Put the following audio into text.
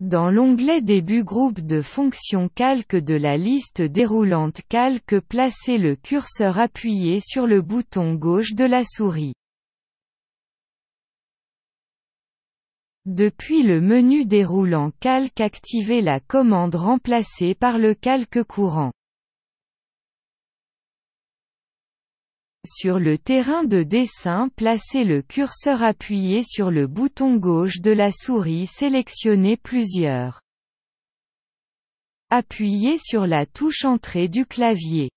Dans l'onglet Début groupe de fonctions calque de la liste déroulante calque placez le curseur appuyé sur le bouton gauche de la souris. Depuis le menu déroulant calque activez la commande remplacée par le calque courant. Sur le terrain de dessin placez le curseur appuyé sur le bouton gauche de la souris sélectionnez plusieurs. Appuyez sur la touche entrée du clavier.